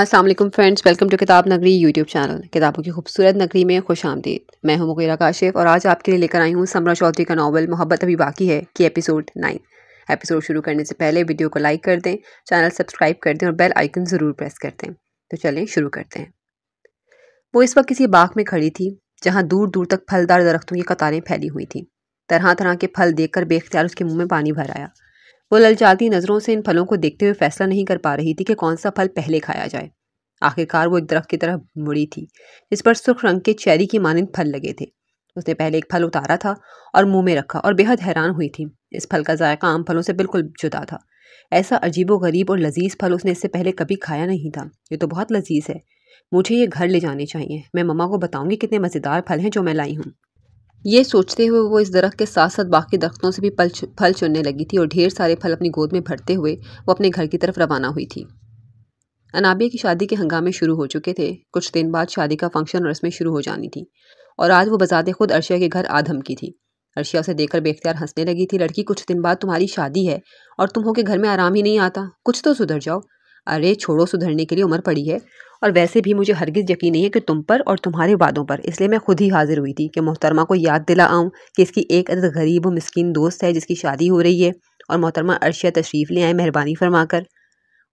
असल friends welcome to किताब नगरी यूट्यूब चैनल किताबों की खूबसूरत नगरी में खुश आमदीद मैं हूं मुगैरा काशिफ और आज आपके लिए लेकर आई हूं समरा चौधरी का नावल मोहब्बत अभी बाकी है कि एपिसोड नाइन एपिसोड शुरू करने से पहले वीडियो को लाइक कर दें चैनल सब्सक्राइब कर दें और बेल आइकन ज़रूर प्रेस कर दें तो चलें शुरू करते हैं वो इस वक्त किसी बाग में खड़ी थी जहाँ दूर दूर तक फलदार दरख्तों की कतारें फैली हुई थी तरह तरह के फल देख कर उसके मुँह में पानी भर आया वो ललचाती नज़रों से इन फलों को देखते हुए फैसला नहीं कर पा रही थी कि कौन सा फल पहले खाया जाए आखिरकार वो एक दरख्त की तरफ मुड़ी थी जिस पर सुर्ख रंग के चेरी की मानंद फल लगे थे उसने पहले एक फल उतारा था और मुंह में रखा और बेहद हैरान हुई थी इस फल का जायका आम फलों से बिल्कुल जुदा था ऐसा अजीबो गरीब और लजीज फल उसने इससे पहले कभी खाया नहीं था ये तो बहुत लजीज है मुझे ये घर ले जाने चाहिए मैं ममा को बताऊंगी कितने मज़ेदार फल हैं जो मैं लाई हूँ ये सोचते हुए वो इस दरख्त के साथ साथ बाकी दरख्तों से भी फल फल चुनने लगी थी और ढेर सारे फल अपनी गोद में भरते हुए वो अपने घर की तरफ रवाना हुई थी अनाबिया की शादी के हंगामे शुरू हो चुके थे कुछ दिन बाद शादी का फंक्शन और रस्में शुरू हो जानी थी और आज वो बजाते खुद अर्शिया के घर आधम की थी अर्शिया उसे देखकर बेख्तियार हंसने लगी थी लड़की कुछ दिन बाद तुम्हारी शादी है और तुम हो के घर में आराम ही नहीं आता कुछ तो सुधर जाओ अरे छोड़ो सुधरने के लिए उम्र पड़ी है और वैसे भी मुझे हरगिज़ यकीन नहीं है कि तुम पर और तुम्हारे वादों पर इसलिए मैं खुद ही हाज़िर हुई थी कि मोहतरमा को याद दिला आऊँ कि इसकी एक अदद गरीब व मस्किन दोस्त है जिसकी शादी हो रही है और मोहतरमा अर्शिया तशरीफ़ ले आए मेहरबानी फरमाकर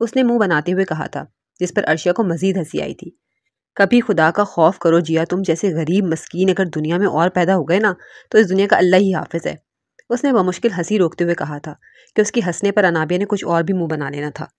उसने मुंह बनाते हुए कहा था जिस पर अर्शिया को मज़ीद हंसी आई थी कभी खुदा का खौफ करो जिया तुम जैसे गरीब मस्किन अगर दुनिया में और पैदा हो गए ना तो इस दुनिया का अल्लाह ही हाफिज़ है उसने बमुश्किल हंसी रोकते हुए कहा था कि उसकी हंसने पर अनाबिया ने कुछ और भी मुंह बना लेना था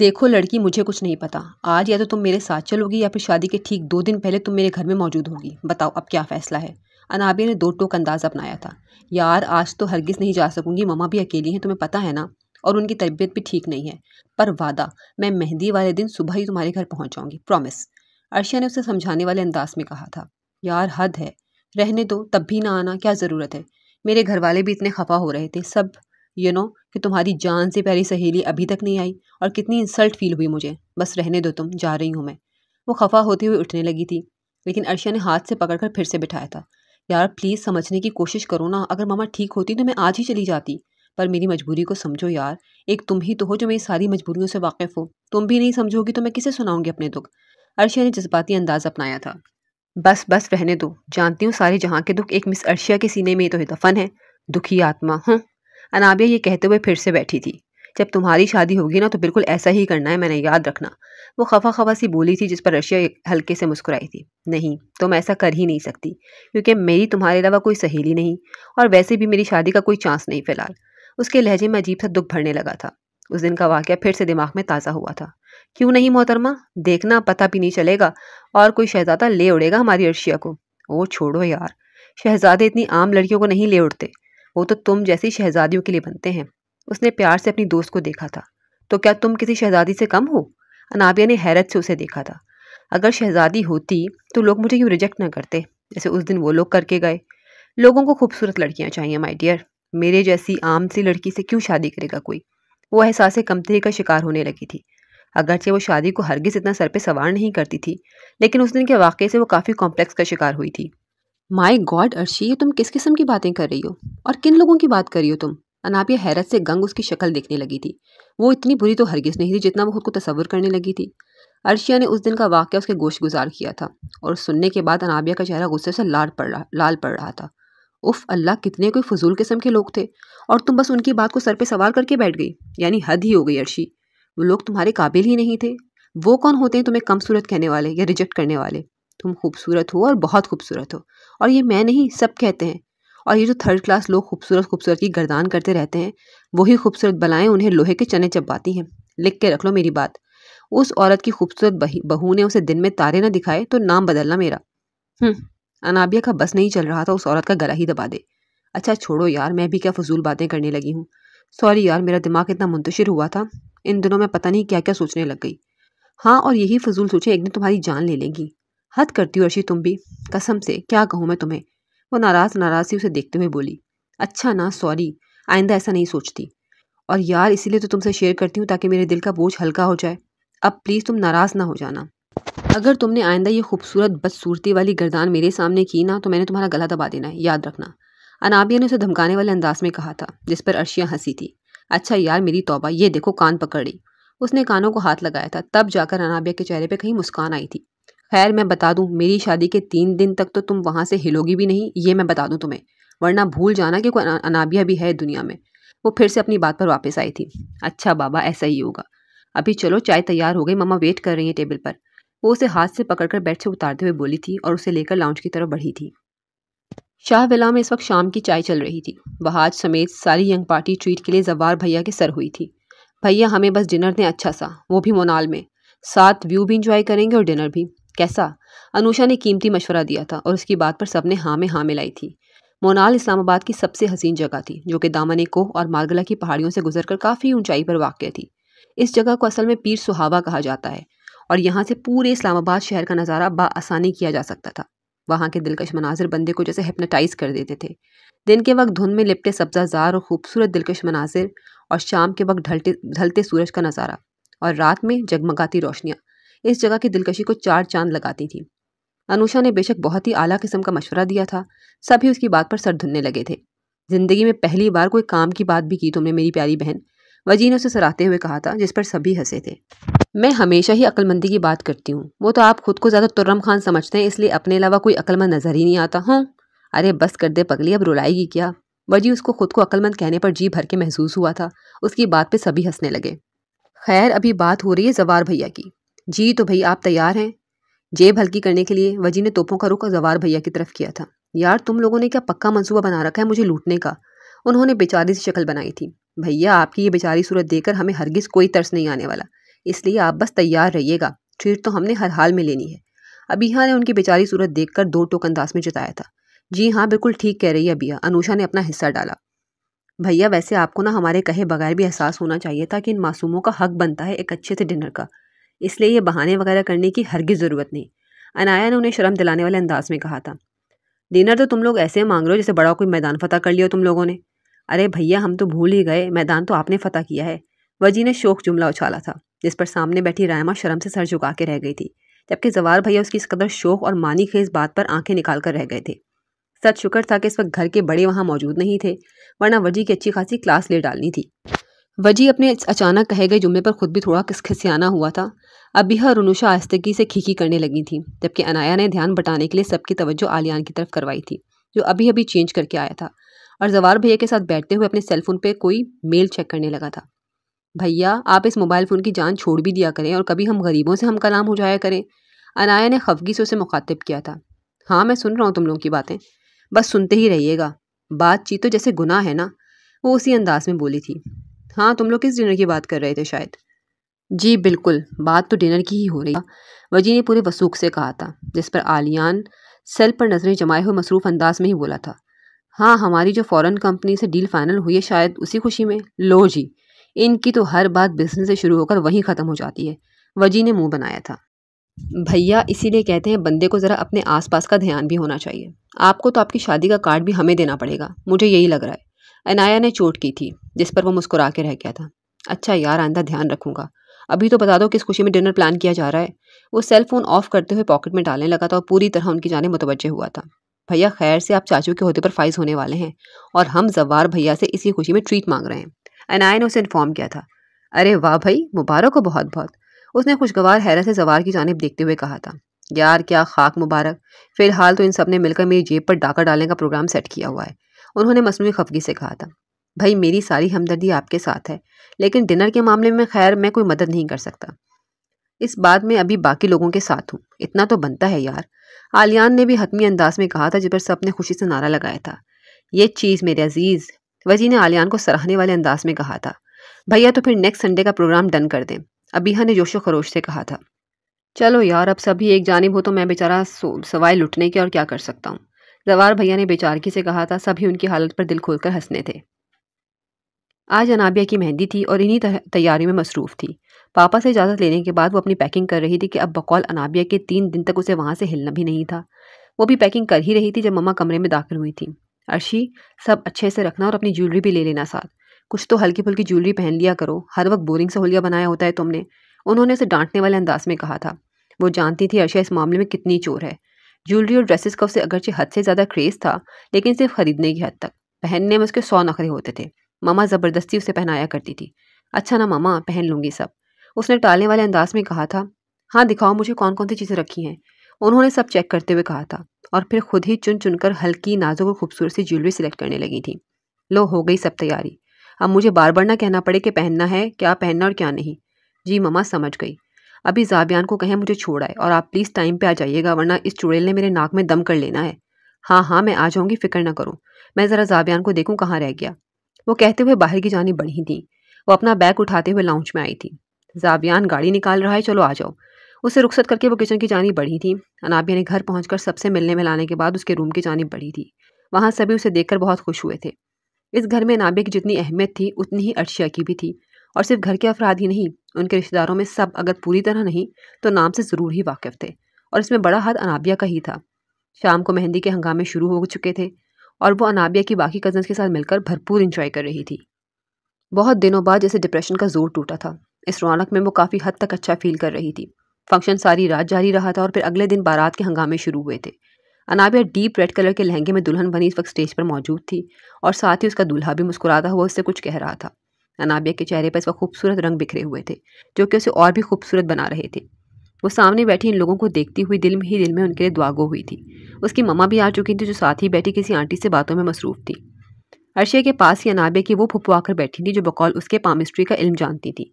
देखो लड़की मुझे कुछ नहीं पता आज या तो तुम मेरे साथ चलोगी या फिर शादी के ठीक दो दिन पहले तुम मेरे घर में मौजूद होगी बताओ अब क्या फ़ैसला है अनाबिया ने दो टोक अंदाज़ अपनाया था यार आज तो हरगिज़ नहीं जा सकूंगी ममा भी अकेली हैं तुम्हें पता है ना और उनकी तबीयत भी ठीक नहीं है पर वादा मैं मेहंदी वाले दिन सुबह ही तुम्हारे घर पहुँच जाऊँगी प्रॉमिस अर्शिया ने उसे समझाने वाले अंदाज में कहा था यार हद है रहने दो तब भी ना आना क्या ज़रूरत है मेरे घर वाले भी इतने खफा हो रहे थे सब यू you नो know, कि तुम्हारी जान से प्यारी सहेली अभी तक नहीं आई और कितनी इंसल्ट फील हुई मुझे बस रहने दो तुम जा रही हूँ मैं वो खफा होते हुए उठने लगी थी लेकिन अर्शिया ने हाथ से पकड़कर फिर से बिठाया था यार प्लीज़ समझने की कोशिश करो ना अगर मामा ठीक होती तो मैं आज ही चली जाती पर मेरी मजबूरी को समझो यार एक तुम ही तो हो जो मेरी सारी मजबूरियों से वाकिफ़ हो तुम भी नहीं समझोगी तो मैं किसे सुनाऊंगी अपने दुख अर्शिया ने जज्बाती अंदाज़ अपनाया था बस बस रहने दो जानती हूँ सारे जहाँ के दुख एक मिस अर्शिया के सीने में तो दफन है दुखी आत्मा हूँ हम्म। अनाबिया ये कहते हुए फिर से बैठी थी जब तुम्हारी शादी होगी ना तो बिल्कुल ऐसा ही करना है मैंने याद रखना वो खफा खफा सी बोली थी जिस पर रशिया हल्के से मुस्कुराई थी नहीं तुम ऐसा कर ही नहीं सकती क्योंकि मेरी तुम्हारे अलावा कोई सहेली नहीं और वैसे भी मेरी शादी का कोई चांस नहीं फिलहाल उसके लहजे में अजीब सा दुख भरने लगा था उस दिन का वाक्य फिर से दिमाग में ताज़ा हुआ था क्यों नहीं मोहतरमा देखना पता भी नहीं चलेगा और कोई शहजादा ले उड़ेगा हमारी अर्शिया को ओ छोड़ो यार शहजादे इतनी आम लड़कियों को नहीं ले उड़ते वो तो तुम जैसी शहजादियों के लिए बनते हैं उसने प्यार से अपनी दोस्त को देखा था तो क्या तुम किसी शहजादी से कम हो अनाबिया ने हैरत से उसे देखा था अगर शहजादी होती तो लोग मुझे क्यों रिजेक्ट ना करते जैसे उस दिन वो लोग करके गए लोगों को खूबसूरत लड़कियाँ चाहिए माई डियर मेरे जैसी आम सी लड़की से क्यों शादी करेगा कोई वो एहसास कमतरी का शिकार होने लगी थी अगरचे वो शादी को हरगिज़ इतना सर पे सवार नहीं करती थी लेकिन उस दिन के वाक़े से वो काफ़ी कॉम्प्लेक्स का शिकार हुई थी माई गॉड अर्शी ये तुम किस किस्म की बातें कर रही हो और किन लोगों की बात कर रही हो तुम अनाबिया हैरत से गंग उसकी शक्ल देखने लगी थी वो इतनी बुरी तो हरगिज़ नहीं थी जितना वो खुद को तस्वर करने लगी थी अर्शिया ने उस दिन का वाक्य उसके गोश गुजार किया था और सुनने के बाद अनाबिया का चेहरा गुस्से से लाल पड़ रहा लाल पड़ रहा था उफ अल्लाह कितने कोई फजूल किस्म के लोग थे और तुम बस उनकी बात को सर पे सवाल करके बैठ गई यानी हद ही हो गई अर्शी वो लोग तुम्हारे काबिल ही नहीं थे वो कौन होते हैं तुम्हें कम सूरत कहने वाले या रिजेक्ट करने वाले तुम खूबसूरत हो और बहुत खूबसूरत हो और ये मैं नहीं सब कहते हैं और ये जो थर्ड क्लास लोग खूबसूरत खूबसूरत की गर्दान करते रहते हैं वही खूबसूरत बलाएं उन्हें लोहे के चने चबाती हैं लिख के रख लो मेरी बात उस औरत की खूबसूरत बहू ने उसे दिन में तारे ना दिखाए तो नाम बदलना मेरा हम्म, अनाबिया का बस नहीं चल रहा था उस औरत का गला ही दबा दे अच्छा छोड़ो यार मैं भी क्या फजूल बातें करने लगी हूँ सॉरी यार मेरा दिमाग इतना मुंतशिर हुआ था इन दिनों में पता नहीं क्या क्या सोचने लग गई हाँ और यही फजूल सोचे एक दिन तुम्हारी जान ले लेंगी हद करती हो अर्शी तुम भी कसम से क्या कहूँ मैं तुम्हें वो नाराज़ नाराज़ सी उसे देखते हुए बोली अच्छा ना सॉरी आइंदा ऐसा नहीं सोचती और यार इसीलिए तो तुमसे शेयर करती हूँ ताकि मेरे दिल का बोझ हल्का हो जाए अब प्लीज़ तुम नाराज़ ना हो जाना अगर तुमने आइंदा ये खूबसूरत बदसूरती वाली गर्दान मेरे सामने की ना तो मैंने तुम्हारा गला दबा देना है याद रखना अनाबिया ने उसे धमकाने वाले अंदाज में कहा था जिस पर अर्शिया हंसी थी अच्छा यार मेरी तोबा ये देखो कान पकड़ी उसने कानों को हाथ लगाया था तब जाकर अनाबिया के चेहरे पर कहीं मुस्कान आई थी खैर मैं बता दूँ मेरी शादी के तीन दिन तक तो तुम वहाँ से हिलोगी भी नहीं ये मैं बता दूँ तुम्हें वरना भूल जाना कि कोई अनाबिया भी है दुनिया में वो फिर से अपनी बात पर वापस आई थी अच्छा बाबा ऐसा ही होगा अभी चलो चाय तैयार हो गई ममा वेट कर रही हैं टेबल पर वो उसे हाथ से पकड़कर बेड से उतारते हुए बोली थी और उसे लेकर लाउंज की तरफ बढ़ी थी शाह विला में इस वक्त शाम की चाय चल रही थी बहाज समेत सारी यंग पार्टी ट्रीट के लिए जवार भैया के सर हुई थी भैया हमें बस डिनर दें अच्छा सा वो भी मोनाल में साथ व्यू भी इंजॉय करेंगे और डिनर भी कैसा अनुषा ने कीमती मशवरा दिया था और उसकी बात पर सबने हाँ में हाँ मिलाई थी मोनाल इस्लामाबाद की सबसे हसीन जगह थी जो कि दामने कोह और मारगला की पहाड़ियों से गुजरकर काफ़ी ऊंचाई पर वाक़ थी इस जगह को असल में पीर सुहावा कहा जाता है और यहाँ से पूरे इस्लामाबाद शहर का नज़ारा बासानी किया जा सकता था वहाँ के दिलकश मनाजिर बंदे को जैसे हेपनाटाइज कर देते थे दिन के वक्त धुंध में लिपटे सब्जाजार और खूबसूरत दिलकश मनाजिर और शाम के वक्त ढलते ढलते सूरज का नज़ारा और रात में जगमगाती रोशनियाँ इस जगह की दिलकशी को चार चांद लगाती थी अनुषा ने बेशक बहुत ही आला किस्म का मशवरा दिया था सभी उसकी बात पर सर धुनने लगे थे जिंदगी में पहली बार कोई काम की बात भी की तुमने मेरी प्यारी बहन वजी ने उसे सराहते हुए कहा था जिस पर सभी हंसे थे मैं हमेशा ही अक्लमंदी की बात करती हूँ वो तो आप खुद को ज़्यादा तुर्रम खान समझते हैं इसलिए अपने अलावा कोई अक्लमंद नज़र ही नहीं आता हूँ अरे बस कर दे पगली अब रुलाएगी क्या वजी उसको खुद को अक्लमंद कहने पर जी भर के महसूस हुआ था उसकी बात पर सभी हंसने लगे खैर अभी बात हो रही है जवार भैया की जी तो भैया आप तैयार हैं जेब हल्की करने के लिए वजी ने तोपों का रुख जवार भैया की तरफ किया था यार तुम लोगों ने क्या पक्का मंसूबा बना रखा है मुझे लूटने का उन्होंने बेचारी सी शक्ल बनाई थी भैया आपकी ये बेचारी सूरत देकर हमें हरगिज कोई तर्स नहीं आने वाला इसलिए आप बस तैयार रहिएगा ट्रीट तो हमने हर हाल में लेनी है अबिया ने उनकी बेचारी सूरत देखकर दो टोक अंदाज में जताया था जी हाँ बिल्कुल ठीक कह रही है अबिया अनुषा ने अपना हिस्सा डाला भैया वैसे आपको ना हमारे कहे बगैर भी एहसास होना चाहिए था कि इन मासूमों का हक बनता है एक अच्छे से डिनर का इसलिए ये बहाने वगैरह करने की हरगी ज़रूरत नहीं अनाया ने उन्हें शर्म दिलाने वाले अंदाज में कहा था डिनर तो तुम लोग ऐसे मांग रहे हो जैसे बड़ा कोई मैदान फतह कर लिया तुम लोगों ने अरे भैया हम तो भूल ही गए मैदान तो आपने फतह किया है वजी ने शोक जुमला उछाला था जिस पर सामने बैठी रायमा शर्म से सर झुका के रह गई थी जबकि जवार भैया उसकी इस कदर शोक और मानी खेज बात पर आंखें निकाल कर रह गए थे सच शुक्र था कि इस वक्त घर के बड़े वहाँ मौजूद नहीं थे वरना वजी की अच्छी खासी क्लास ले डालनी थी वजी अपने अचानक कहे गए जुमले पर खुद भी थोड़ा खिसियाना हुआ था अबीहा और अनुषा आस्तगी से खीखी करने लगी थी जबकि अनाया ने ध्यान बटाने के लिए सबकी तवज्जो आलियान की तरफ करवाई थी जो अभी अभी चेंज करके आया था और जवार भैया के साथ बैठते हुए अपने सेलफोन पर कोई मेल चेक करने लगा था भैया आप इस मोबाइल फ़ोन की जान छोड़ भी दिया करें और कभी हम गरीबों से हम कलाम हो जाया करें अनाया ने खफगी से उसे मुखातिब किया था हाँ मैं सुन रहा हूँ तुम लोगों की बातें बस सुनते ही रहिएगा बातचीत तो जैसे गुनाह है ना वो उसी अंदाज में बोली थी हाँ तुम लोग किस डिनर की बात कर रहे थे शायद जी बिल्कुल बात तो डिनर की ही हो रही वजी ने पूरे वसूख से कहा था जिस पर आलियान सेल पर नज़रें जमाए हुए मसरूफ़ अंदाज में ही बोला था हाँ हमारी जो फॉरेन कंपनी से डील फाइनल हुई है शायद उसी खुशी में लो जी इनकी तो हर बात बिजनेस से शुरू होकर वहीं ख़त्म हो जाती है वजी ने मुंह बनाया था भैया इसीलिए कहते हैं बंदे को ज़रा अपने आसपास का ध्यान भी होना चाहिए आपको तो आपकी शादी का कार्ड भी हमें देना पड़ेगा मुझे यही लग रहा है अनाया ने चोट की थी जिस पर वो मुस्कुरा के रह गया था अच्छा यार आंदा ध्यान रखूंगा अभी तो बता दो किस खुशी में डिनर प्लान किया जा रहा है वो सेल फ़ोन ऑफ करते हुए पॉकेट में डालने लगा था और पूरी तरह उनकी जाने मुतवजह हुआ था भैया खैर से आप चाचू के होते पर फाइज होने वाले हैं और हम जवार भैया से इसी खुशी में ट्रीट मांग रहे हैं अनाया ने उसे इन्फॉर्म किया था अरे वाह भाई मुबारक हो बहुत बहुत उसने खुशगवार हैरत से जवार की जानब देखते हुए कहा था यार क्या खाक मुबारक फिलहाल तो इन सब ने मिलकर मेरी जेब पर डाका डालने का प्रोग्राम सेट किया हुआ है उन्होंने मसनू खफगी से कहा था भाई मेरी सारी हमदर्दी आपके साथ है लेकिन डिनर के मामले में खैर मैं कोई मदद नहीं कर सकता इस बात में अभी बाकी लोगों के साथ हूँ इतना तो बनता है यार आलियान ने भी हतमी अंदाज में कहा था जिस पर सब ने खुशी से नारा लगाया था ये चीज़ मेरे अजीज़ वजी ने आलियान को सराहने वाले अंदाज में कहा था भैया तो फिर नेक्स्ट संडे का प्रोग्राम डन कर दें अबीहा ने जोशो खरोश से कहा था चलो यार अब सभी एक जानब हो तो मैं बेचारा सवाए लुटने के और क्या कर सकता हूँ जवार भैया ने बेचारगी से कहा था सभी उनकी हालत पर दिल खोलकर हंसने थे आज अनाबिया की मेहंदी थी और इन्हीं तैयारी में मसरूफ़ थी पापा से इजाज़त लेने के बाद वो अपनी पैकिंग कर रही थी कि अब बकौल अनाबिया के तीन दिन तक उसे वहाँ से हिलना भी नहीं था वो भी पैकिंग कर ही रही थी जब मम्मा कमरे में दाखिल हुई थी अर्शी सब अच्छे से रखना और अपनी ज्वेलरी भी ले लेना साथ कुछ तो हल्की फुल्की ज्वेलरी पहन लिया करो हर वक्त बोरिंग सा होलिया बनाया होता है तुमने उन्होंने उसे डांटने वाले अंदाज में कहा था वो जानती थी अर्शा इस मामले में कितनी चोर है ज्वेलरी और ड्रेसेस का उसे अगरचे हद से ज़्यादा क्रेज़ था लेकिन सिर्फ खरीदने की हद तक पहनने में उसके सौ नखरे होते थे मामा ज़बरदस्ती उसे पहनाया करती थी अच्छा ना मामा पहन लूँगी सब उसने टालने वाले अंदाज में कहा था हाँ दिखाओ मुझे कौन कौन सी चीज़ें रखी हैं उन्होंने सब चेक करते हुए कहा था और फिर खुद ही चुन चुनकर हल्की नाजुक और खूबसूरत सी ज्वेलरी सिलेक्ट करने लगी थी लो हो गई सब तैयारी अब मुझे बार बार ना कहना पड़े कि पहनना है क्या पहनना और क्या नहीं जी ममा समझ गई अभी जाबियान को कहें मुझे छोड़ आए और आप प्लीज़ टाइम पर आ जाइएगा वरना इस चुड़ैल ने मेरे नाक में दम कर लेना है हाँ हाँ मैं आ जाऊँगी फिक्र ना करूँ मैं ज़रा जाबियान को देखूँ कहाँ रह गया वो कहते हुए बाहर की जानी बढ़ी थी वो अपना बैग उठाते हुए लाउंज में आई थी जाबियान गाड़ी निकाल रहा है चलो आ जाओ उसे रुखसत करके वो किचन की जानी बढ़ी थी अनाबिया ने घर पहुंचकर सबसे मिलने मिलाने के बाद उसके रूम की जानी बढ़ी थी वहाँ सभी उसे देखकर बहुत खुश हुए थे इस घर में अनाबिया की जितनी अहमियत थी उतनी ही अर्शिया की भी थी और सिर्फ घर के अफराद ही नहीं उनके रिश्तेदारों में सब अगर पूरी तरह नहीं तो नाम से ज़रूर ही वाकिफ थे और इसमें बड़ा हाथ अनाबिया का ही था शाम को मेहंदी के हंगामे शुरू हो चुके थे और वो अनाबिया की बाकी कज़न्स के साथ मिलकर भरपूर इंजॉय कर रही थी बहुत दिनों बाद जैसे डिप्रेशन का जोर टूटा था इस रौनक में वो काफ़ी हद तक अच्छा फील कर रही थी फंक्शन सारी रात जारी रहा था और फिर अगले दिन बारात के हंगामे शुरू हुए थे अनाबिया डीप रेड कलर के लहंगे में दुल्हन बनी इस वक्त स्टेज पर मौजूद थी और साथ ही उसका दूल्हा भी मुस्कुराता हुआ उससे कुछ कह रहा था अनाबिया के चेहरे पर इस वक्त खूबसूरत रंग बिखरे हुए थे जो कि उसे और भी खूबसूरत बना रहे थे वो सामने बैठी इन लोगों को देखती हुई दिल में ही दिल में उनके लिए दुआगो हुई थी उसकी मम्मा भी आ चुकी थी जो साथ ही बैठी किसी आंटी से बातों में मसरूफ़ थी अर्शिया के पास ही अनाबे की वो फुपवा कर बैठी थी जो बकौल उसके पामिस्ट्री का इल्म जानती थी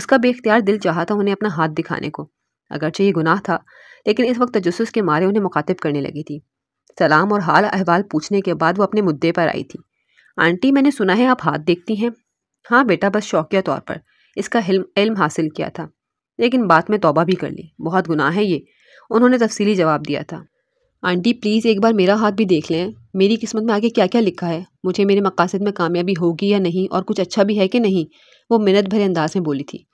उसका बेख्तियार दिल चाहता उन्हें अपना हाथ दिखाने को अगरचे ये गुनाह था लेकिन इस वक्त तजस्स के मारे उन्हें मुखातिब करने लगी थी सलाम और हाल अहवाल पूछने के बाद वो अपने मुद्दे पर आई थी आंटी मैंने सुना है आप हाथ देखती हैं हाँ बेटा बस शौकिया तौर पर इसका इल्म हासिल किया था लेकिन बाद में तोबा भी कर ली बहुत गुनाह है ये उन्होंने तफसीली जवाब दिया था आंटी प्लीज़ एक बार मेरा हाथ भी देख लें मेरी किस्मत में आगे क्या क्या लिखा है मुझे मेरे मकासद में कामयाबी होगी या नहीं और कुछ अच्छा भी है कि नहीं वो मिनत भरे अंदाज में बोली थी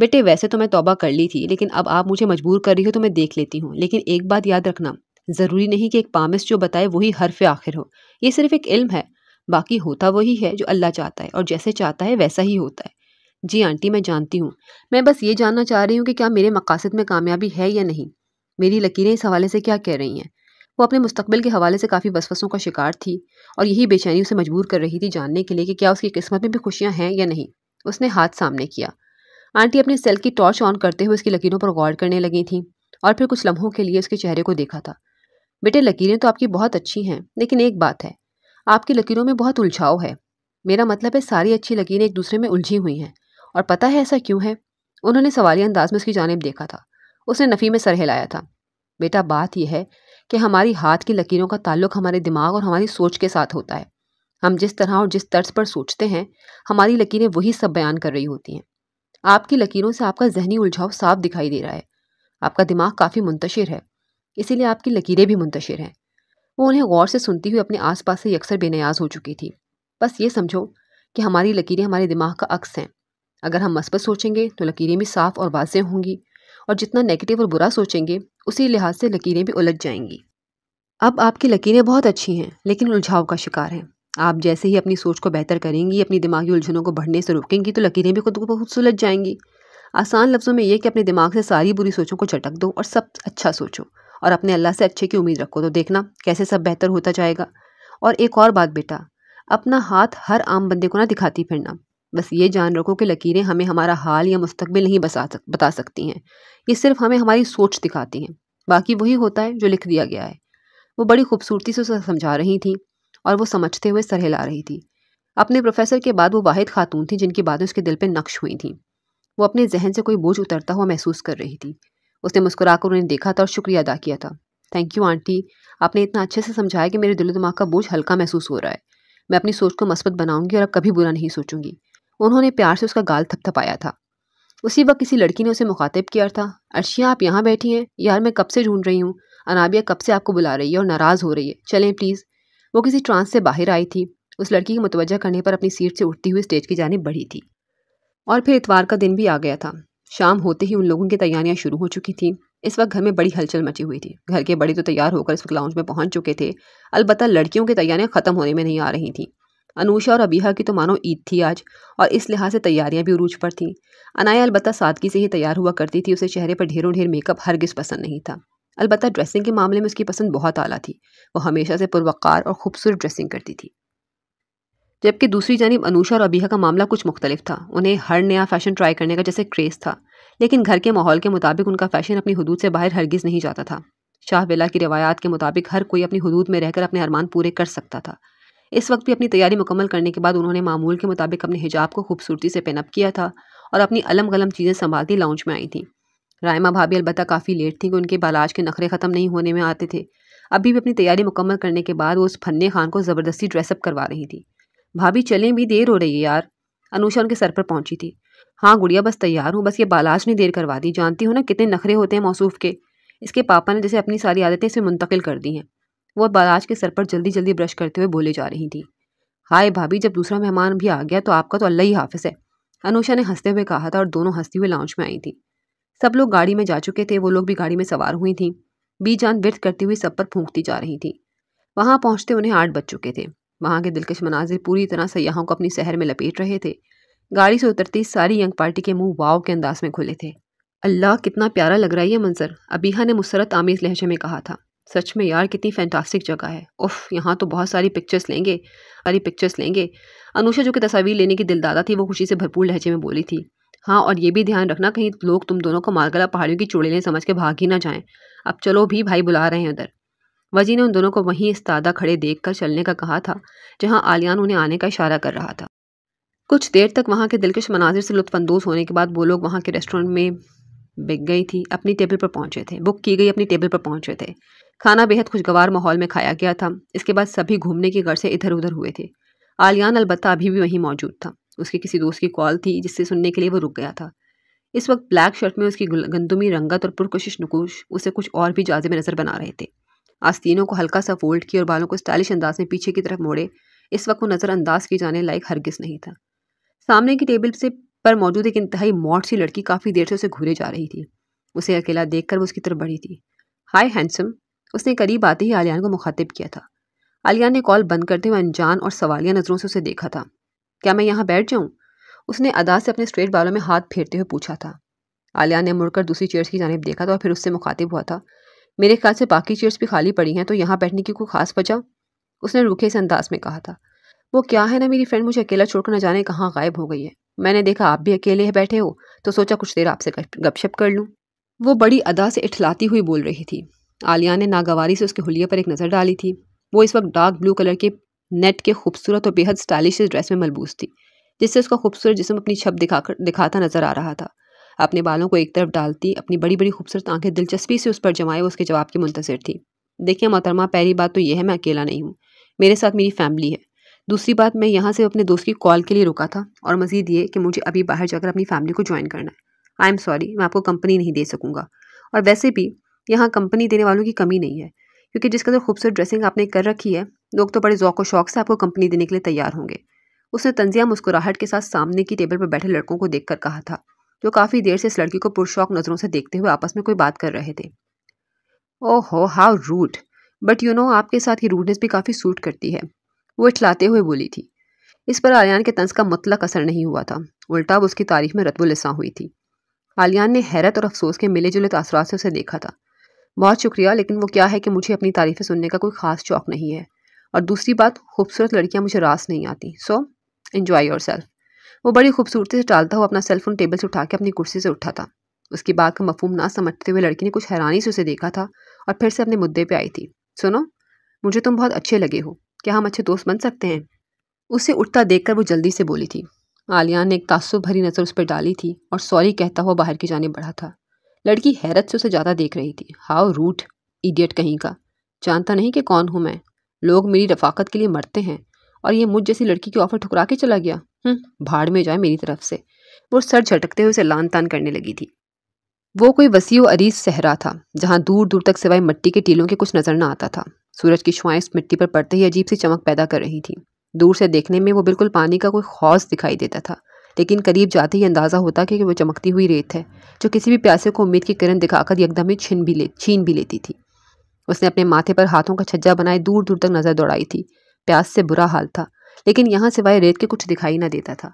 बेटे वैसे तो मैं तोबा कर ली थी लेकिन अब आप मुझे मजबूर कर रही हो तो मैं देख लेती हूँ लेकिन एक बात याद रखना ज़रूरी नहीं कि एक पामिस जो बताए वही हरफ आखिर हो ये सिर्फ एक इल्म है बाकी होता वही है जो अल्लाह चाहता है और जैसे चाहता है वैसा ही होता है जी आंटी मैं जानती हूँ मैं बस ये जानना चाह रही हूँ कि क्या मेरे मकासद में कामयाबी है या नहीं मेरी लकीरें इस हवाले से क्या कह रही हैं वो अपने मुस्तबिल के हवाले से काफ़ी वसवसों का शिकार थी और यही बेचैनी उसे मजबूर कर रही थी जानने के लिए कि क्या उसकी किस्मत में भी खुशियाँ हैं या नहीं उसने हाथ सामने किया आंटी अपने सेल की टॉर्च ऑन करते हुए उसकी लकीरों पर गौर करने लगी थी और फिर कुछ लम्हों के लिए उसके चेहरे को देखा था बेटे लकीरें तो आपकी बहुत अच्छी हैं लेकिन एक बात है आपकी लकीरों में बहुत उलझाव है मेरा मतलब है सारी अच्छी लकीरें एक दूसरे में उलझी हुई हैं और पता है ऐसा क्यों है उन्होंने सवाली अंदाज में उसकी जानब देखा था उसने नफ़ी में सर हिलाया था बेटा बात यह है कि हमारी हाथ की लकीरों का ताल्लुक हमारे दिमाग और हमारी सोच के साथ होता है हम जिस तरह और जिस तर्ज पर सोचते हैं हमारी लकीरें वही सब बयान कर रही होती हैं आपकी लकीरों से आपका जहनी उलझाव साफ दिखाई दे रहा है आपका दिमाग काफ़ी मुंतशिर है इसीलिए आपकी लकीरें भी मुंतशिर हैं वो उन्हें गौर से सुनती हुई अपने आसपास से यकसर बेनियाज हो चुकी थी बस ये समझो कि हमारी लकीरें हमारे दिमाग का अक्स हैं अगर हम मस्बत सोचेंगे तो लकीरें भी साफ़ और वाजें होंगी और जितना नेगेटिव और बुरा सोचेंगे उसी लिहाज से लकीरें भी उलझ जाएंगी अब आपकी लकीरें बहुत अच्छी हैं लेकिन उलझाव का शिकार हैं आप जैसे ही अपनी सोच को बेहतर करेंगी अपनी दिमागी उलझनों को बढ़ने से रोकेंगी तो लकीरें भी खुद को खुद सुलझ जाएंगी आसान लफ्ज़ों में यह कि अपने दिमाग से सारी बुरी सोचों को झटक दो और सब अच्छा सोचो और अपने अल्लाह से अच्छे की उम्मीद रखो तो देखना कैसे सब बेहतर होता जाएगा और एक और बात बेटा अपना हाथ हर आम बंदे को ना दिखाती फिरना बस ये जान रखो कि लकीरें हमें हमारा हाल या मुस्तबिल नहीं बसा सक बता सकती हैं ये सिर्फ हमें हमारी सोच दिखाती हैं बाकी वही होता है जो लिख दिया गया है वो बड़ी खूबसूरती से उसे समझा रही थी और वो समझते हुए सर रही थी अपने प्रोफेसर के बाद वो वाहिद खातून थी जिनकी बातें उसके दिल पर नक्श हुई थी वो अपने जहन से कोई बोझ उतरता हुआ महसूस कर रही थी उसने मुस्कुरा कर उन्हें देखा था और शुक्रिया अदा किया था थैंक यू आंटी आपने इतना अच्छे से समझाया कि मेरे दिलो दिमाग का बोझ हल्का महसूस हो रहा है मैं अपनी सोच को मस्बत बनाऊंगी और अब कभी बुरा नहीं सोचूंगी उन्होंने प्यार से उसका गाल थपथपाया था उसी वक्त किसी लड़की ने उसे मुखातिब किया था अर्शिया आप यहाँ बैठी हैं यार मैं कब से ढूंढ रही हूँ अनाबिया कब से आपको बुला रही है और नाराज़ हो रही है चलें प्लीज़ वो किसी ट्रांस से बाहर आई थी उस लड़की की मतवजा करने पर अपनी सीट से उठती हुई स्टेज की जानब बढ़ी थी और फिर इतवार का दिन भी आ गया था शाम होते ही उन लोगों की तैयारियां शुरू हो चुकी थीं इस वक्त घर में बड़ी हलचल मची हुई थी घर के बड़े तो तैयार होकर इस वक्त लाउंज में पहुंच चुके थे अलबत्त लड़कियों की तैयारियां ख़त्म होने में नहीं आ रही थीं अनूषा और अबीहा की तो मानो ईद थी आज और इस लिहाज से तैयारियां भी उरूज पर थीं अनाया अलबत्त सादगी से ही तैयार हुआ करती थी उसे चेहरे पर ढेरों ढेर मेकअप हरगिज पसंद नहीं था अलबत्त ड्रेसिंग के मामले में उसकी पसंद बहुत आला थी वो हमेशा से पुरवकार और खूबसूरत ड्रेसिंग करती थी जबकि दूसरी जानब अनूशा और अबीहा का मामला कुछ मुख्तलिफ था उन्हें हर नया फैशन ट्राई करने का जैसे क्रेज़ था लेकिन घर के माहौल के मुताबिक उनका फैशन अपनी हदूद से बाहर हरगिज़ नहीं जाता था शाह बेला की रवायात के मुताबिक हर कोई अपनी हदूद में रहकर अपने अरमान पूरे कर सकता था इस वक्त भी अपनी तैयारी मुकम्मल करने के बाद उन्होंने मामूल के मुताबिक अपने हिजाब को खूबसूरती से पेनअप किया था और अपनी अलम गलम चीज़ें संभालती लाउंज में आई थी रायमा भाभी अलबत् काफ़ी लेट थी कि उनके बालाज के नखरे ख़त्म नहीं होने में आते थे अभी भी अपनी तैयारी मुकम्मल करने के बाद वो उस फन्ने खान को ज़बरदस्ती ड्रेसअप करवा रही थी भाभी चलें भी देर हो रही है यार अनुषा उनके सर पर पहुंची थी हाँ गुड़िया बस तैयार हूँ बस ये बालाज ने देर करवा दी जानती हो ना कितने नखरे होते हैं मौसू के इसके पापा ने जैसे अपनी सारी आदतें इसे मुंतकिल कर दी हैं वह बराज के सर पर जल्दी जल्दी ब्रश करते हुए बोले जा रही थी हाय भाभी जब दूसरा मेहमान भी आ गया तो आपका तो अल्लाह ही हाफिज है अनुषा ने हंसते हुए कहा था और दोनों हंसती हुई लाउंज में आई थी सब लोग गाड़ी में जा चुके थे वो लोग भी गाड़ी में सवार हुई थी बी जान व्यर्थ करती हुई सब पर फूंकती जा रही थी वहाँ पहुँचते उन्हें आठ बज चुके थे वहाँ के दिलकश मनाजिर पूरी तरह सयाहों को अपनी शहर में लपेट रहे थे गाड़ी से उतरती सारी यंग पार्टी के मुंह वाव के अंदाज में खुले थे अल्लाह कितना प्यारा लग रहा है ये मंजर अबीहा ने मुसरत आमीज़ लहजे में कहा था सच में यार कितनी फैंटास्टिक जगह है उफ यहाँ तो बहुत सारी पिक्चर्स लेंगे सारी पिक्चर्स लेंगे अनुषा जो कि तस्वीर लेने की दिलदादा थी वो खुशी से भरपूर लहजे में बोली थी हाँ और ये भी ध्यान रखना कहीं लोग तुम दोनों को मारगला पहाड़ियों की चुड़ैलें समझ के भाग ही ना जाएं अब चलो भी भाई बुला रहे हैं उधर वजी ने उन दोनों को वहीं इस तादा खड़े कर चलने का कहा था जहाँ आलियान उन्हें आने का इशारा कर रहा था कुछ देर तक वहाँ के दिलकश मनाजिर से लुत्फानंदोज होने के बाद वो लोग वहाँ के रेस्टोरेंट में बिक गई थी अपनी टेबल पर पहुँचे थे बुक की गई अपनी टेबल पर पहुँचे थे खाना बेहद खुशगवार माहौल में खाया गया था इसके बाद सभी घूमने के घर से इधर उधर हुए थे आलियान अलबत्ता अभी भी वहीं मौजूद था उसके किसी दोस्त की कॉल थी जिससे सुनने के लिए वो रुक गया था इस वक्त ब्लैक शर्ट में उसकी गंदुमी रंगत और पुरकशिश नकुश उसे कुछ और भी जाजे में नज़र बना रहे थे आस्तीनों को हल्का सा फोल्ड किया और बालों को स्टाइलिश अंदाज में पीछे की तरफ मोड़े इस वक्त वो नज़रअंदाज किए जाने लायक हरगिज नहीं था सामने की टेबल से पर मौजूद एक इंतहाई मौट सी लड़की काफ़ी देर से उसे घूरे जा रही थी उसे अकेला देख कर वो उसकी तरफ बढ़ी थी हाय हैंडसम उसने करीब आते ही आलियान को मुखातिब किया था आलियान ने कॉल बंद करते हुए अनजान और सवालिया नज़रों से उसे देखा था क्या मैं यहाँ बैठ जाऊँ उसने अदा से अपने स्ट्रेट बालों में हाथ फेरते हुए पूछा था आलियान ने मुड़कर दूसरी चेयर्स की जानब देखा था और फिर उससे मुखातिब हुआ था मेरे ख्याल से बाकी चेयर्स भी खाली पड़ी हैं तो यहाँ बैठने की कोई खास वजह उसने रूखे से अंदाज में कहा था वो क्या है ना मेरी फ्रेंड मुझे अकेला छोड़कर न जाने कहाँ गायब हो गई है मैंने देखा आप भी अकेले बैठे हो तो सोचा कुछ देर आपसे गपशप कर लूँ वो बड़ी अदा से इठलाती हुई बोल रही थी आलिया ने नागवारी से उसके हुलिये पर एक नज़र डाली थी वो इस वक्त डार्क ब्लू कलर के नेट के खूबसूरत और बेहद स्टाइलिश ड्रेस में मलबूस थी जिससे उसका खूबसूरत जिसम अपनी छप दिखा दिखाता नजर आ रहा था अपने बालों को एक तरफ डालती अपनी बड़ी बड़ी खूबसूरत आंखें दिलचस्पी से उस पर जमाए उसके जवाब की मुंतजर थी देखिए मोहतरमा पहली बात तो यह है मैं अकेला नहीं हूँ मेरे साथ मेरी फैमिली है दूसरी बात मैं यहाँ से अपने दोस्त की कॉल के लिए रुका था और मज़ीद ये कि मुझे अभी बाहर जाकर अपनी फैमिली को ज्वाइन करना है आई एम सॉरी मैं आपको कंपनी नहीं दे सकूँगा और वैसे भी यहाँ कंपनी देने वालों की कमी नहीं है क्योंकि जिसके अंदर खूबसूरत ड्रेसिंग आपने कर रखी है लोग तो बड़े ज़ौक व शौक से आपको कंपनी देने के लिए तैयार होंगे उसने तंजिया मुस्कुराहट के साथ सामने की टेबल पर बैठे लड़कों को देखकर कहा था जो काफ़ी देर से इस लड़की को पुरशौक नज़रों से देखते हुए आपस में कोई बात कर रहे थे ओहो how rude but you know आपके साथ ये रूडनेस भी काफ़ी सूट करती है वो इठलाते हुए बोली थी इस पर आलियान के तंज का मतलब असर नहीं हुआ था उल्टा अब उसकी तारीफ में रतबुलसा हुई थी आलियान ने हैरत और अफसोस के मिले जुले तसरा से उसे देखा था बहुत शुक्रिया लेकिन वो क्या है कि मुझे अपनी तारीफ़ें सुनने का कोई ख़ास शौक़ नहीं है और दूसरी बात खूबसूरत लड़कियाँ मुझे रास नहीं आती सो इन्जॉय योर सेल्फ वो बड़ी खूबसूरती से टालता हुआ अपना सेलफोन टेबल से उठा के अपनी कुर्सी से उठा था उसकी बात का मफहम ना समझते हुए लड़की ने कुछ हैरानी से उसे देखा था और फिर से अपने मुद्दे पर आई थी सुनो मुझे तुम बहुत अच्छे लगे हो क्या हम अच्छे दोस्त बन सकते हैं उसे उठता देखकर वो जल्दी से बोली थी आलिया ने एक तासुब भरी नज़र उस पर डाली थी और सॉरी कहता हुआ बाहर की जाने बढ़ा था लड़की हैरत से उसे ज़्यादा देख रही थी हाउ रूट इडियट कहीं का जानता नहीं कि कौन हूँ मैं लोग मेरी रफाकत के लिए मरते हैं और ये मुझ जैसी लड़की की ऑफर ठुकरा के चला गया हम्म, भाड़ में जाए मेरी तरफ से वो सर झटकते हुए उसे लान तान करने लगी थी वो कोई वसी व अरीज सहरा था जहाँ दूर दूर तक सिवाय मिट्टी के टीलों के कुछ नज़र न आता था सूरज की शुआएं इस मिट्टी पर पड़ते ही अजीब सी चमक पैदा कर रही थी दूर से देखने में वो बिल्कुल पानी का कोई खौस दिखाई देता था लेकिन करीब जाते ही अंदाज़ा होता कि वो चमकती हुई रेत है जो किसी भी प्यासे को उम्मीद की किरण दिखाकर यकदम ही छीन भी ले छीन भी लेती थी उसने अपने माथे पर हाथों का छज्जा बनाए दूर दूर तक नज़र दौड़ाई थी प्यास से बुरा हाल था लेकिन यहाँ सिवाय रेत के कुछ दिखाई ना देता था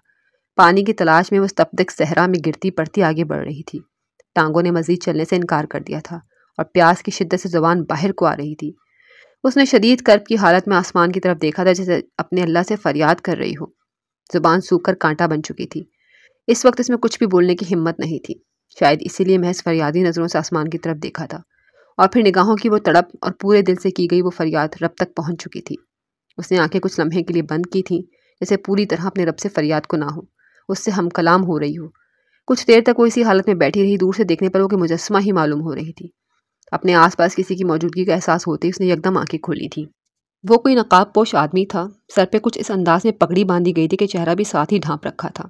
पानी की तलाश में वो तक सहरा में गिरती पड़ती आगे बढ़ रही थी टांगों ने मजीद चलने से इनकार कर दिया था और प्यास की शिद्दत से जुबान बाहर को आ रही थी उसने शदीद कर्ब की हालत में आसमान की तरफ देखा था जैसे अपने अल्लाह से फरियाद कर रही हो जुबान सूख कर कांटा बन चुकी थी इस वक्त इसमें कुछ भी बोलने की हिम्मत नहीं थी शायद इसीलिए महज फरियादी नज़रों से आसमान की तरफ देखा था और फिर निगाहों की वो तड़प और पूरे दिल से की गई वो फरियाद रब तक पहुंच चुकी थी उसने आंखें कुछ लम्हे के लिए बंद की थीं जैसे पूरी तरह अपने रब से फरियाद को ना हो उससे हम कलाम हो रही हो कुछ देर तक वो इसी हालत में बैठी रही दूर से देखने पर वो कि मुजस्मा ही मालूम हो रही थी अपने आसपास किसी की मौजूदगी का एहसास होते ही उसने एकदम आंखें खोली थी वो कोई नकाब पोश आदमी था सर पे कुछ इस अंदाज में पगड़ी बांधी गई थी कि चेहरा भी साथ ही ढांप रखा था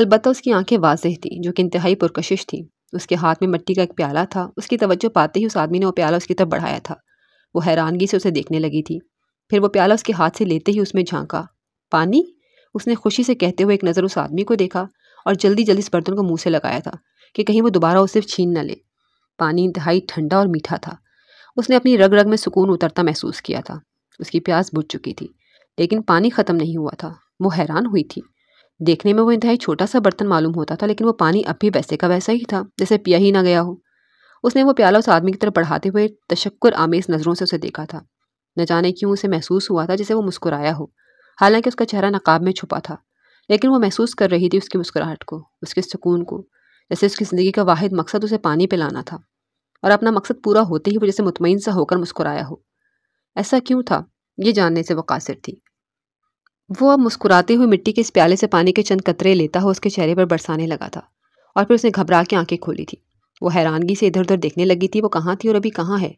अलबत्त उसकी आंखें वाजह थी जो कि इंतहाई पुरकशिश थी उसके हाथ में मिट्टी का एक प्याला था उसकी तवज्जो पाते ही उस आदमी ने वो प्याला उसकी तरफ बढ़ाया था वो हैरानगी से उसे देखने लगी थी फिर वो प्याला उसके हाथ से लेते ही उसमें झांका पानी उसने खुशी से कहते हुए एक नज़र उस आदमी को देखा और जल्दी जल्दी इस बर्तन को मुँह से लगाया था कि कहीं वो दोबारा उसे छीन न ले पानी इंतहाई ठंडा और मीठा था उसने अपनी रग रग में सुकून उतरता महसूस किया था उसकी प्यास बुझ चुकी थी लेकिन पानी ख़त्म नहीं हुआ था वो हैरान हुई थी देखने में वो इंतहाई छोटा सा बर्तन मालूम होता था लेकिन वो पानी अब भी वैसे का वैसा ही था जैसे पिया ही ना गया हो उसने वो प्याला उस आदमी की तरफ बढ़ाते हुए तशक्कर आमेज नज़रों से उसे देखा था न जाने क्यों उसे महसूस हुआ था जैसे वो मुस्कुराया हो हालांकि उसका चेहरा नकाब में छुपा था लेकिन वो महसूस कर रही थी उसकी मुस्कुराहट को उसके सुकून को जैसे उसकी ज़िंदगी का वाहिद मकसद उसे पानी पिलाना था और अपना मकसद पूरा होते ही वजह से मुतमिन सा होकर मुस्कुराया हो ऐसा क्यों था ये जानने से वो कासिर थी वो अब मुस्कुराते हुए मिट्टी के इस प्याले से पानी के चंद कतरे लेता हुआ उसके चेहरे पर बरसाने लगा था और फिर उसने घबरा के आंखें खोली थी वो हैरानगी से इधर उधर देखने लगी थी वो कहाँ थी और अभी कहाँ है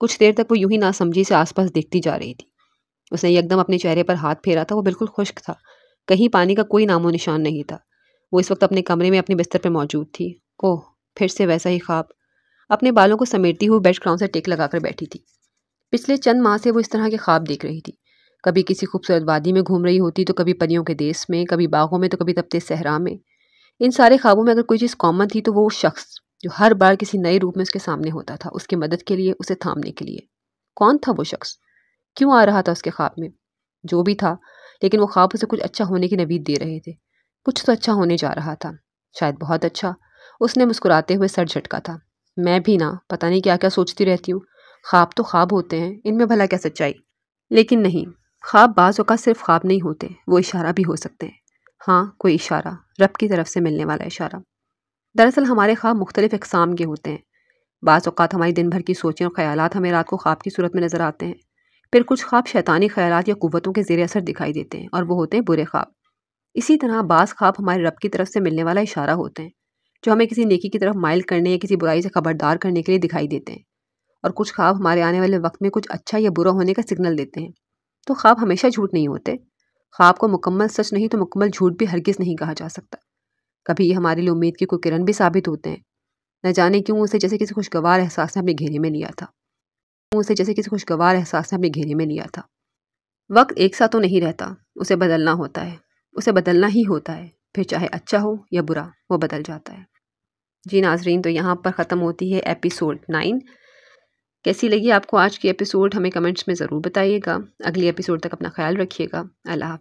कुछ देर तक वो यूं ही ना समझी से आसपास देखती जा रही थी उसने एकदम अपने चेहरे पर हाथ फेरा था वो बिल्कुल खुश्क था कहीं पानी का कोई नामो निशान नहीं था वो इस वक्त अपने कमरे में अपने बिस्तर पर मौजूद थी ओह फिर से वैसा ही ख्वाब अपने बालों को समेटती हुई बेड क्राउन से टेक लगाकर बैठी थी पिछले चंद माह से वो इस तरह के ख्वाब देख रही थी कभी किसी खूबसूरत वादी में घूम रही होती तो कभी परियों के देश में कभी बागों में तो कभी तपते सहरा में इन सारे ख्वाबों में अगर कोई चीज़ कॉमन थी तो वो शख्स जो हर बार किसी नए रूप में उसके सामने होता था उसकी मदद के लिए उसे थामने के लिए कौन था वो शख्स क्यों आ रहा था उसके ख्वाब में जो भी था लेकिन वो ख्वाब उसे कुछ अच्छा होने की नवीद दे रहे थे कुछ तो अच्छा होने जा रहा था शायद बहुत अच्छा उसने मुस्कुराते हुए सर झटका था मैं भी ना पता नहीं क्या क्या सोचती रहती हूँ ख्वाब तो ख्वाब होते हैं इनमें भला क्या सच्चाई लेकिन नहीं ख्वाब बाज़ सिर्फ ख्वाब नहीं होते वो इशारा भी हो सकते हैं हाँ कोई इशारा रब की तरफ से मिलने वाला इशारा दरअसल हमारे ख्वाब मुख्तलिफ़ अकसाम के होते हैं बाज़ अवत हमारी दिन भर की सोचें और ख्याल हमें रात को ख्वाब की सूरत में नज़र आते हैं फिर कुछ ख्वाब शैतानी ख्याल या कुतों के जेर असर दिखाई देते हैं और वो होते हैं बुरे ख्वाब इसी तरह बाज़ ख्वाब हमारे रब की तरफ से मिलने वाला इशारा होते हैं जो हमें किसी नेकी की तरफ माइल करने या किसी बुराई से खबरदार करने के लिए दिखाई देते हैं और कुछ ख्वाब हमारे आने वाले वक्त में कुछ अच्छा या बुरा होने का सिग्नल देते हैं तो ख्वाब हमेशा झूठ नहीं होते ख्वाब को मुकम्मल सच नहीं तो मुकम्मल झूठ भी हरगिज़ नहीं कहा जा सकता कभी ये हमारे लिए उम्मीद की कोई किरण भी साबित होते हैं न जाने क्यों उसे जैसे किसी खुशगवार एहसास ने अपने घेरे में लिया था उसे जैसे किसी खुशगवार एहसास ने अपने घेरे में लिया था वक्त एक सा तो नहीं रहता उसे बदलना होता है उसे बदलना ही होता है फिर चाहे अच्छा हो या बुरा वो बदल जाता है जी नाजरीन तो यहाँ पर ख़त्म होती है एपिसोड नाइन कैसी लगी आपको आज की एपिसोड हमें कमेंट्स में ज़रूर बताइएगा अगली एपिसोड तक अपना ख्याल रखिएगा अल्लाह